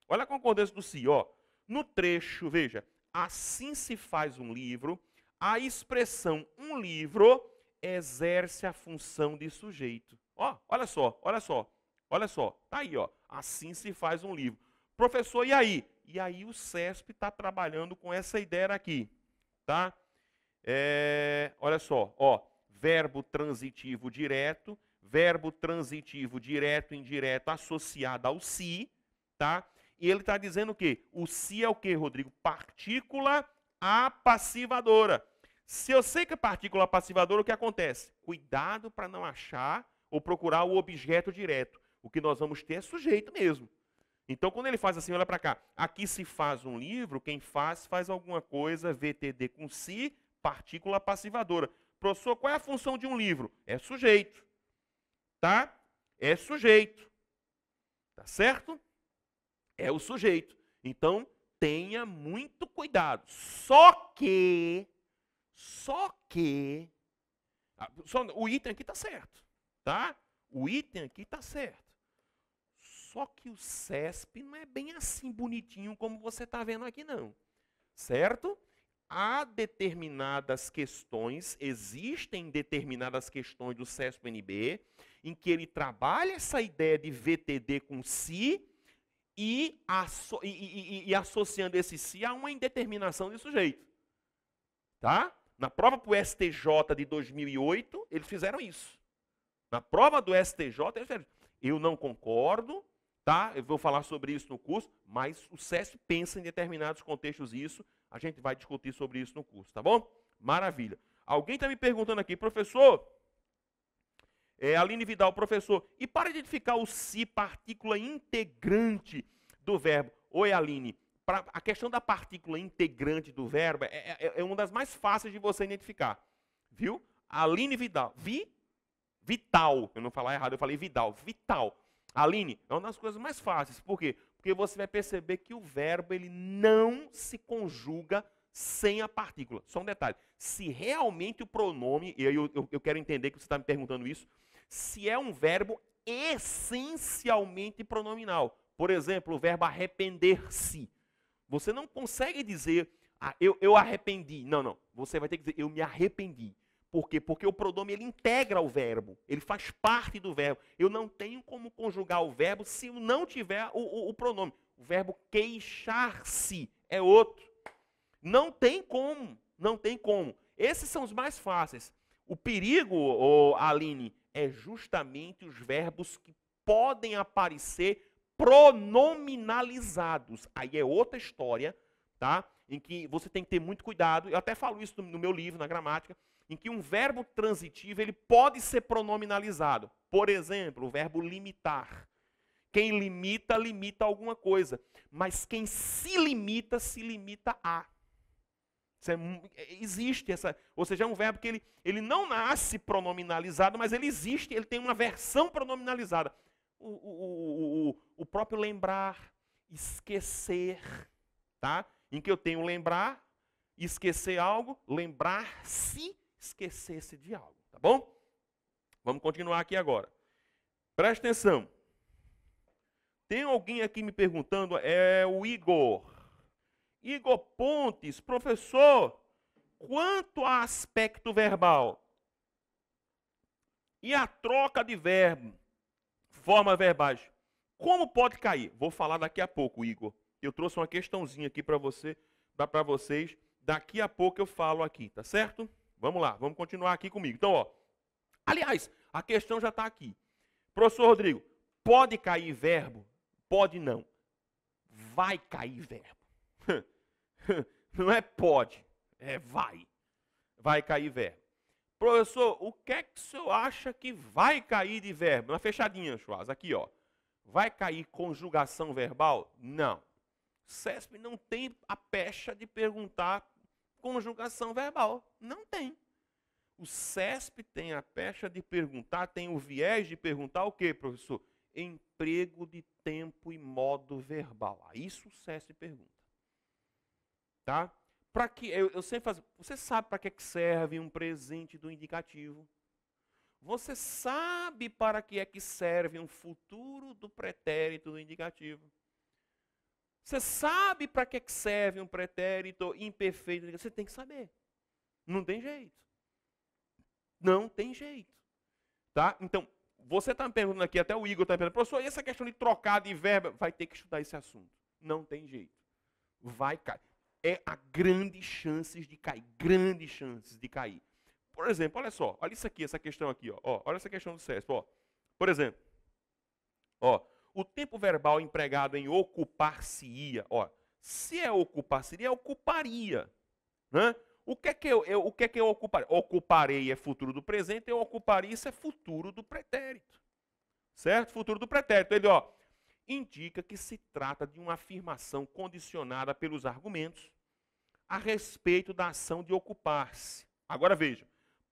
Olha a concordância do si, ó. No trecho, veja, assim se faz um livro, a expressão um livro exerce a função de sujeito. Ó, olha só, olha só, olha só. Tá aí, ó. Assim se faz um livro. Professor, e aí? E aí o CESP está trabalhando com essa ideia aqui, tá? É, olha só, ó, verbo transitivo direto, verbo transitivo direto e indireto associado ao si, tá? E ele está dizendo o quê? O si é o que Rodrigo? Partícula apassivadora. Se eu sei que é partícula passivadora, o que acontece? Cuidado para não achar ou procurar o objeto direto. O que nós vamos ter é sujeito mesmo. Então, quando ele faz assim, olha para cá. Aqui se faz um livro, quem faz, faz alguma coisa, VTD com si, partícula passivadora. Professor, qual é a função de um livro? É sujeito. Tá? É sujeito. Tá certo? É o sujeito. Então, tenha muito cuidado. Só que, só que, ah, só, o item aqui está certo, tá? O item aqui está certo. Só que o CESP não é bem assim bonitinho como você está vendo aqui, não. Certo? Há determinadas questões, existem determinadas questões do CESP-NB, em que ele trabalha essa ideia de VTD com si e, asso e, e, e associando esse si a uma indeterminação de sujeito. Tá? Na prova para o STJ de 2008, eles fizeram isso. Na prova do STJ, eles fizeram, eu não concordo tá? Eu vou falar sobre isso no curso, mas o sucesso pensa em determinados contextos isso. A gente vai discutir sobre isso no curso, tá bom? Maravilha. Alguém está me perguntando aqui, professor, é, Aline Vidal, professor, e para identificar o si partícula integrante do verbo? Oi, Aline, pra, a questão da partícula integrante do verbo é, é, é, é uma das mais fáceis de você identificar, viu? Aline Vidal, vi, vital, eu não falar errado, eu falei Vidal, vital. Aline, é uma das coisas mais fáceis. Por quê? Porque você vai perceber que o verbo ele não se conjuga sem a partícula. Só um detalhe. Se realmente o pronome, e aí eu, eu, eu quero entender que você está me perguntando isso, se é um verbo essencialmente pronominal. Por exemplo, o verbo arrepender-se. Você não consegue dizer ah, eu, eu arrependi. Não, não. Você vai ter que dizer eu me arrependi. Por quê? Porque o pronome ele integra o verbo, ele faz parte do verbo. Eu não tenho como conjugar o verbo se não tiver o, o, o pronome. O verbo queixar-se é outro. Não tem como, não tem como. Esses são os mais fáceis. O perigo, oh, Aline, é justamente os verbos que podem aparecer pronominalizados. Aí é outra história, tá? Em que você tem que ter muito cuidado. Eu até falo isso no meu livro, na gramática em que um verbo transitivo ele pode ser pronominalizado. Por exemplo, o verbo limitar. Quem limita, limita alguma coisa. Mas quem se limita, se limita a. É, é, existe essa. Ou seja, é um verbo que ele, ele não nasce pronominalizado, mas ele existe, ele tem uma versão pronominalizada. O, o, o, o próprio lembrar, esquecer, tá? Em que eu tenho lembrar, esquecer algo, lembrar-se esquecesse de algo, tá bom? Vamos continuar aqui agora. Preste atenção. Tem alguém aqui me perguntando, é o Igor. Igor Pontes, professor, quanto a aspecto verbal e a troca de verbo, forma verbais, como pode cair? Vou falar daqui a pouco, Igor. Eu trouxe uma questãozinha aqui para você, para vocês. Daqui a pouco eu falo aqui, tá certo? Vamos lá, vamos continuar aqui comigo. Então, ó. Aliás, a questão já está aqui. Professor Rodrigo, pode cair verbo? Pode não. Vai cair verbo. Não é pode, é vai. Vai cair verbo. Professor, o que é que o senhor acha que vai cair de verbo? Uma fechadinha, Chuaz, aqui, ó. Vai cair conjugação verbal? Não. CESP não tem a pecha de perguntar conjugação verbal. Não tem. O CESP tem a pecha de perguntar, tem o viés de perguntar o quê, professor? Emprego de tempo e modo verbal. Aí isso o CESP pergunta. Tá? Para que eu, eu, sempre faço, você sabe para que serve um presente do indicativo? Você sabe para que é que serve um futuro do pretérito do indicativo? Você sabe para que serve um pretérito imperfeito? Você tem que saber. Não tem jeito. Não tem jeito. Tá? Então, você está me perguntando aqui, até o Igor está me perguntando, professor, e essa questão de trocar de verba? Vai ter que estudar esse assunto. Não tem jeito. Vai cair. É a grandes chances de cair. Grandes chances de cair. Por exemplo, olha só, olha isso aqui, essa questão aqui, ó. ó olha essa questão do CESP, ó. Por exemplo, ó, o tempo verbal empregado em ocupar-se-ia, ó, se é ocupar-se-ia, é ocuparia. Né? O que é que eu, eu, o que é que eu ocuparei? Ocuparei é futuro do presente, eu ocuparia isso é futuro do pretérito. Certo? Futuro do pretérito. Ele, ó, indica que se trata de uma afirmação condicionada pelos argumentos a respeito da ação de ocupar-se. Agora veja,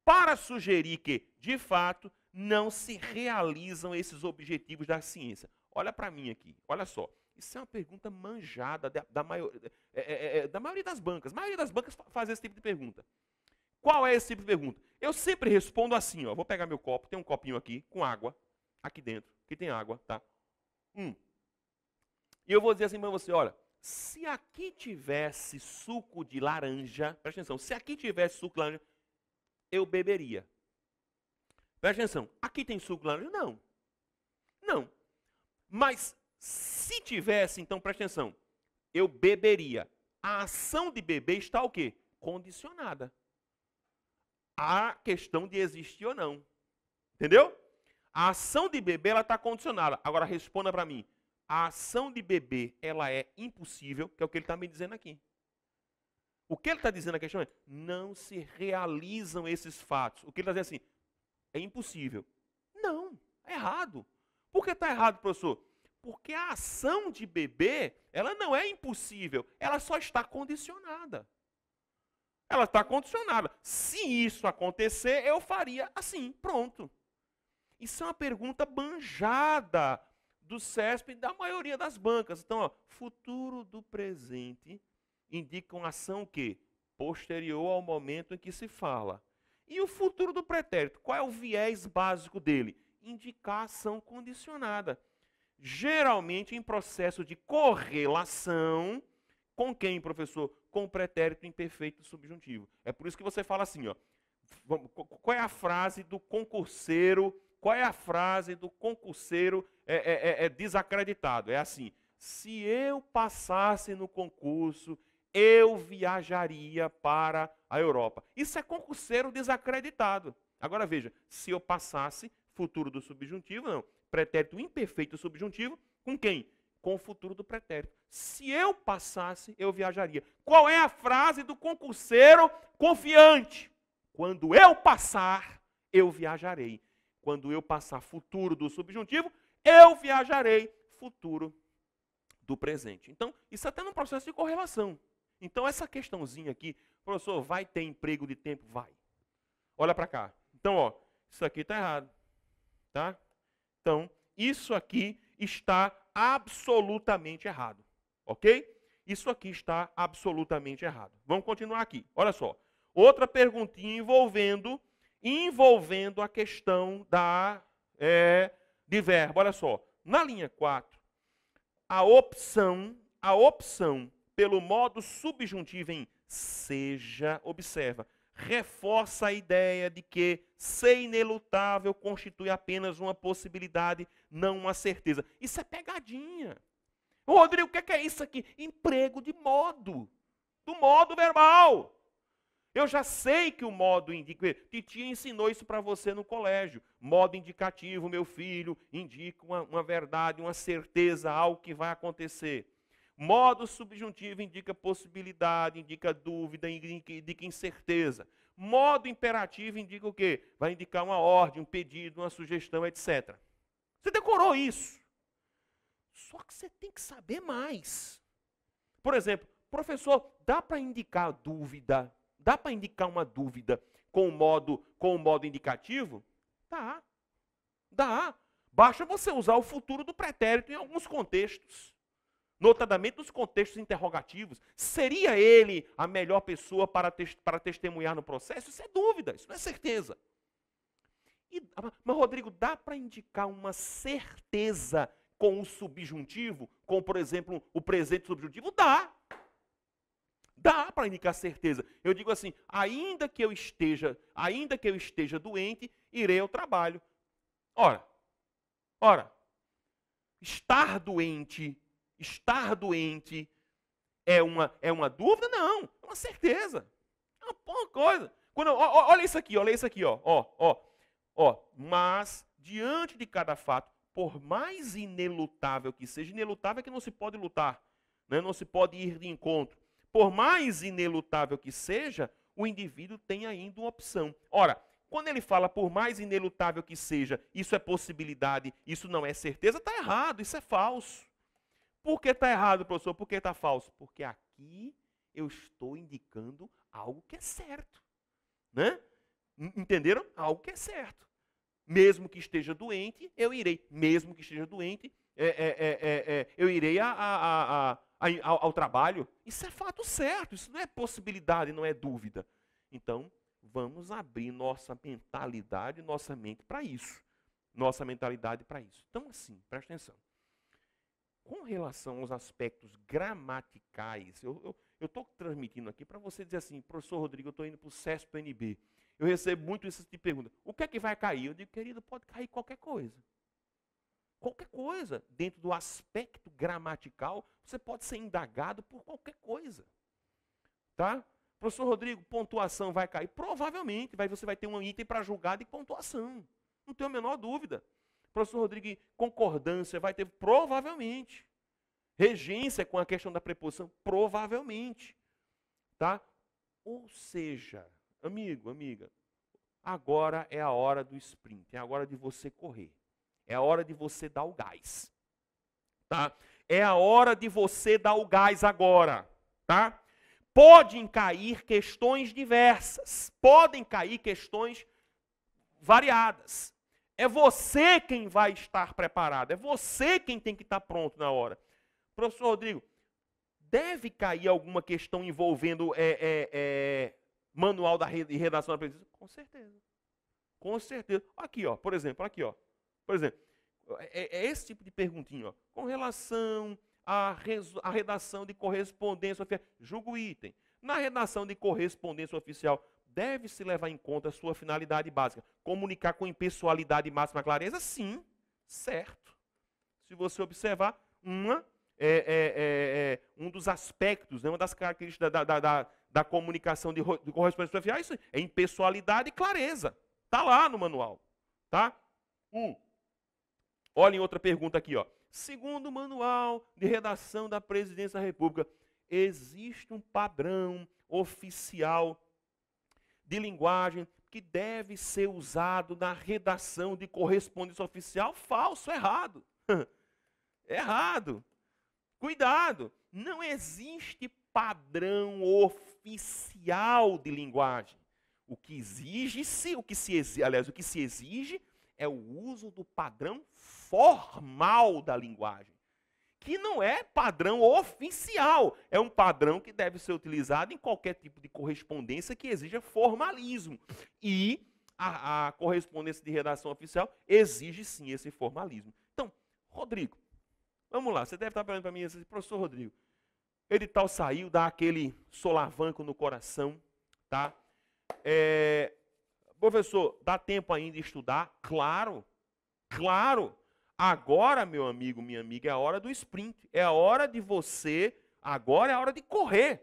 para sugerir que, de fato, não se realizam esses objetivos da ciência. Olha para mim aqui, olha só. Isso é uma pergunta manjada da, da, maior, é, é, é da maioria das bancas. A maioria das bancas faz esse tipo de pergunta. Qual é esse tipo de pergunta? Eu sempre respondo assim, ó. Vou pegar meu copo, tem um copinho aqui com água, aqui dentro, que tem água, tá? Hum. E eu vou dizer assim para você, olha, se aqui tivesse suco de laranja, presta atenção, se aqui tivesse suco de laranja, eu beberia. Presta atenção, aqui tem suco de laranja? Não. Não. Mas se tivesse, então preste atenção, eu beberia. A ação de beber está o quê? Condicionada. à questão de existir ou não. Entendeu? A ação de beber ela está condicionada. Agora responda para mim. A ação de beber ela é impossível, que é o que ele está me dizendo aqui. O que ele está dizendo na questão é: não se realizam esses fatos. O que ele está dizendo é assim? É impossível. Não, é errado. Por que está errado, professor? Porque a ação de beber, ela não é impossível, ela só está condicionada. Ela está condicionada. Se isso acontecer, eu faria assim, pronto. Isso é uma pergunta banjada do CESP e da maioria das bancas. Então, ó, futuro do presente indica uma ação que posterior ao momento em que se fala. E o futuro do pretérito, qual é o viés básico dele? indicar ação condicionada. Geralmente em processo de correlação com quem, professor? Com o pretérito imperfeito subjuntivo. É por isso que você fala assim, ó. Qual é a frase do concurseiro? Qual é a frase do concurseiro é, é, é, é desacreditado? É assim: se eu passasse no concurso, eu viajaria para a Europa. Isso é concurseiro desacreditado. Agora veja, se eu passasse, futuro do subjuntivo, não, pretérito imperfeito do subjuntivo, com quem? Com o futuro do pretérito. Se eu passasse, eu viajaria. Qual é a frase do concurseiro confiante? Quando eu passar, eu viajarei. Quando eu passar futuro do subjuntivo, eu viajarei futuro do presente. Então, isso até é num processo de correlação. Então, essa questãozinha aqui, professor, vai ter emprego de tempo? Vai. Olha para cá. Então, ó, isso aqui está errado. Tá? Então, isso aqui está absolutamente errado. Ok? Isso aqui está absolutamente errado. Vamos continuar aqui. Olha só. Outra perguntinha envolvendo, envolvendo a questão da, é, de verbo. Olha só. Na linha 4, a opção, a opção pelo modo subjuntivo em seja, observa, reforça a ideia de que ser inelutável constitui apenas uma possibilidade, não uma certeza. Isso é pegadinha. Rodrigo, o é que é isso aqui? Emprego de modo, do modo verbal. Eu já sei que o modo indica. Titia ensinou isso para você no colégio. Modo indicativo, meu filho, indica uma, uma verdade, uma certeza, algo que vai acontecer. Modo subjuntivo indica possibilidade, indica dúvida, indica incerteza. Modo imperativo indica o quê? Vai indicar uma ordem, um pedido, uma sugestão, etc. Você decorou isso. Só que você tem que saber mais. Por exemplo, professor, dá para indicar dúvida? Dá para indicar uma dúvida com o modo com o modo indicativo? Dá. Dá. Basta você usar o futuro do pretérito em alguns contextos notadamente nos contextos interrogativos. Seria ele a melhor pessoa para, te para testemunhar no processo? Isso é dúvida, isso não é certeza. E, mas, Rodrigo, dá para indicar uma certeza com o subjuntivo, com, por exemplo, o presente subjuntivo? Dá. Dá para indicar certeza. Eu digo assim: ainda que eu esteja, ainda que eu esteja doente, irei ao trabalho. Ora, ora, estar doente estar doente é uma, é uma dúvida? Não, é uma certeza. É uma boa coisa. Quando, ó, ó, olha isso aqui, olha isso aqui, ó, ó, ó, ó. Mas, diante de cada fato, por mais inelutável que seja, inelutável é que não se pode lutar, né? não se pode ir de encontro. Por mais inelutável que seja, o indivíduo tem ainda uma opção. Ora, quando ele fala por mais inelutável que seja, isso é possibilidade, isso não é certeza, está errado, isso é falso. Por que está errado, professor? Por que está falso? Porque aqui eu estou indicando algo que é certo. Né? Entenderam? Algo que é certo. Mesmo que esteja doente, eu irei. Mesmo que esteja doente, é, é, é, eu irei a, a, a, ao, ao trabalho. Isso é fato certo, isso não é possibilidade, não é dúvida. Então, vamos abrir nossa mentalidade, nossa mente para isso. Nossa mentalidade para isso. Então, assim, presta atenção com relação aos aspectos gramaticais, eu estou transmitindo aqui para você dizer assim, professor Rodrigo, eu estou indo para o CESP NB. Eu recebo muito isso tipo de pergunta. O que é que vai cair? Eu digo, querido, pode cair qualquer coisa. Qualquer coisa, dentro do aspecto gramatical, você pode ser indagado por qualquer coisa. Tá? Professor Rodrigo, pontuação vai cair? Provavelmente, vai, você vai ter um item para julgado de pontuação. Não tenho a menor dúvida. Professor Rodrigo, concordância vai ter? Provavelmente. Regência com a questão da preposição? Provavelmente. Tá? Ou seja, amigo, amiga, agora é a hora do sprint, é a hora de você correr. É a hora de você dar o gás. Tá? É a hora de você dar o gás agora, tá? Podem cair questões diversas, podem cair questões variadas. É você quem vai estar preparado, é você quem tem que estar pronto na hora. Professor Rodrigo, deve cair alguma questão envolvendo é, é, é, manual da redação da presidência? Com certeza. Com certeza. Aqui, ó, por exemplo, aqui, ó. Por exemplo, é, é, é esse tipo de perguntinho, ó. Com relação à, à redação de correspondência oficial, julgo item. Na redação de correspondência oficial, deve-se levar em conta a sua finalidade básica. Comunicar com impessoalidade e máxima clareza? Sim, certo. Se você observar, uma, é, é, é, é, um dos aspectos, né, uma das características da, da, da, da comunicação de, de correspondência fiel é isso é impessoalidade e clareza. Está lá no manual. Tá? Um. Olhem outra pergunta aqui. Ó. Segundo o manual de redação da Presidência da República, existe um padrão oficial de linguagem que deve ser usado na redação de correspondência oficial falso, errado. errado. Cuidado, não existe padrão oficial de linguagem. O que exige-se, o que se exige, aliás, o que se exige é o uso do padrão formal da linguagem que não é padrão oficial, é um padrão que deve ser utilizado em qualquer tipo de correspondência que exija formalismo. E a, a correspondência de redação oficial exige sim esse formalismo. Então, Rodrigo, vamos lá, você deve estar perguntando para mim, assim, professor Rodrigo, edital saiu, dá aquele solavanco no coração, tá? É, professor, dá tempo ainda de estudar? Claro, claro. Agora, meu amigo, minha amiga, é a hora do sprint. É a hora de você, agora é a hora de correr.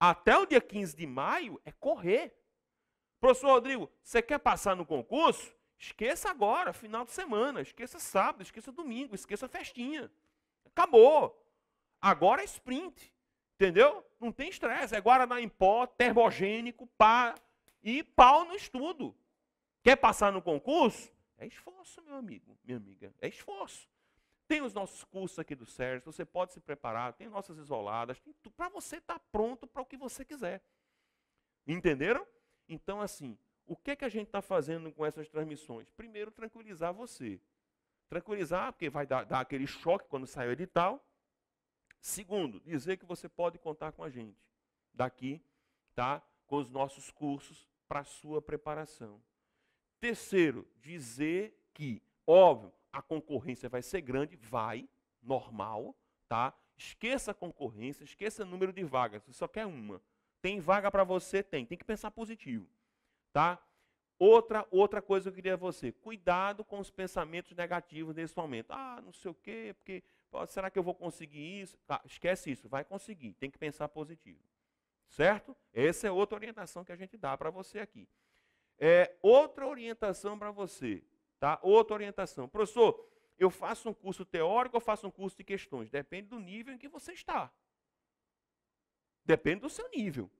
Até o dia 15 de maio é correr. Professor Rodrigo, você quer passar no concurso? Esqueça agora, final de semana, esqueça sábado, esqueça domingo, esqueça festinha. Acabou. Agora é sprint. Entendeu? Não tem estresse. É guaraná em pó, termogênico, pá, e pau no estudo. Quer passar no concurso? É esforço, meu amigo, minha amiga. É esforço. Tem os nossos cursos aqui do Sérgio, você pode se preparar, tem nossas isoladas, tem tudo para você estar tá pronto para o que você quiser. Entenderam? Então, assim, o que, é que a gente está fazendo com essas transmissões? Primeiro, tranquilizar você. Tranquilizar, porque vai dar, dar aquele choque quando sair o edital. Segundo, dizer que você pode contar com a gente daqui, tá? Com os nossos cursos para sua preparação. Terceiro, dizer que, óbvio, a concorrência vai ser grande, vai, normal, tá? Esqueça a concorrência, esqueça o número de vagas, você só quer uma. Tem vaga para você? Tem. Tem que pensar positivo, tá? Outra, outra coisa que eu queria você, cuidado com os pensamentos negativos nesse momento. Ah, não sei o quê, porque será que eu vou conseguir isso? Tá, esquece isso, vai conseguir, tem que pensar positivo. Certo? Essa é outra orientação que a gente dá para você aqui. É, outra orientação para você, tá? Outra orientação. Professor, eu faço um curso teórico ou faço um curso de questões? Depende do nível em que você está. Depende do seu nível.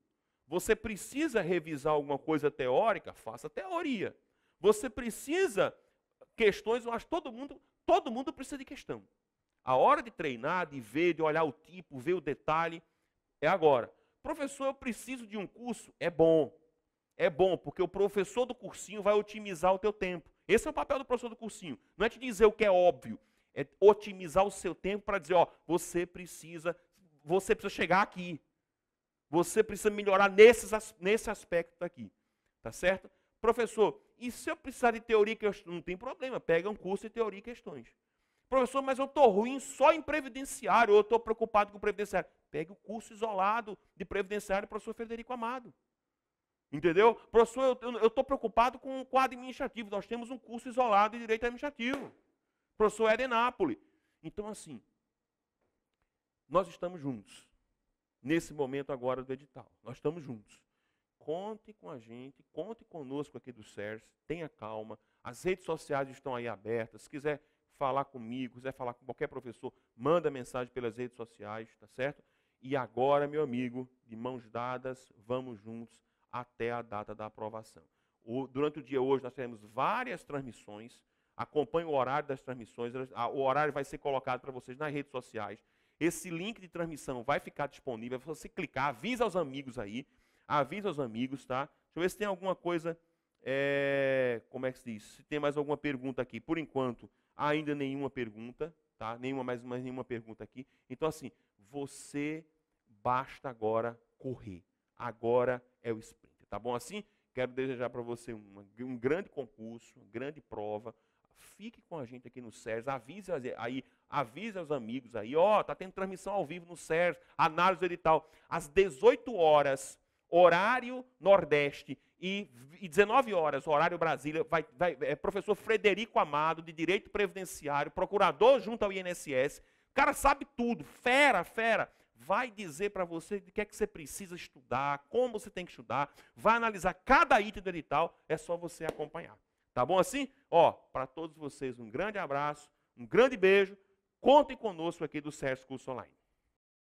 Você precisa revisar alguma coisa teórica? Faça teoria. Você precisa questões, eu acho todo mundo, todo mundo precisa de questão. A hora de treinar, de ver, de olhar o tipo, ver o detalhe, é agora. Professor, eu preciso de um curso? É bom é bom, porque o professor do cursinho vai otimizar o teu tempo. Esse é o papel do professor do cursinho. Não é te dizer o que é óbvio, é otimizar o seu tempo para dizer, ó, você precisa, você precisa chegar aqui. Você precisa melhorar nesses, nesse aspecto aqui. Tá certo? Professor, e se eu precisar de teoria questões? não tem problema, pega um curso de teoria e questões. Professor, mas eu estou ruim só em previdenciário, ou eu estou preocupado com previdenciário. Pegue o curso isolado de previdenciário do professor Frederico Amado. Entendeu? Professor, eu estou preocupado com o quadro administrativo. Nós temos um curso isolado de direito administrativo. Professor é de Nápoles. Então, assim, nós estamos juntos. Nesse momento agora do edital. Nós estamos juntos. Conte com a gente, conte conosco aqui do SERS, tenha calma. As redes sociais estão aí abertas. Se quiser falar comigo, quiser falar com qualquer professor, manda mensagem pelas redes sociais, tá certo? E agora, meu amigo, de mãos dadas, vamos juntos até a data da aprovação. O, durante o dia hoje nós teremos várias transmissões. Acompanhe o horário das transmissões. O horário vai ser colocado para vocês nas redes sociais. Esse link de transmissão vai ficar disponível. É você clicar, avisa aos amigos aí. Avisa aos amigos, tá? Deixa eu ver se tem alguma coisa. É, como é que se diz? Se tem mais alguma pergunta aqui. Por enquanto, ainda nenhuma pergunta, tá? Nenhuma, mais, mais nenhuma pergunta aqui. Então, assim, você basta agora correr. Agora é o Tá bom assim? Quero desejar para você um, um grande concurso, uma grande prova. Fique com a gente aqui no SERS, avise aí, avise aos amigos aí, ó, oh, tá tendo transmissão ao vivo no SERS, análise edital, às 18 horas, horário Nordeste, e, e 19 horas, horário Brasília, vai, vai, é professor Frederico Amado, de Direito Previdenciário, procurador junto ao INSS, o cara sabe tudo, fera, fera, vai dizer para você o que é que você precisa estudar, como você tem que estudar, vai analisar cada item do edital, é só você acompanhar. Tá bom assim? Ó, para todos vocês um grande abraço, um grande beijo. Contem conosco aqui do SESC Curso Online.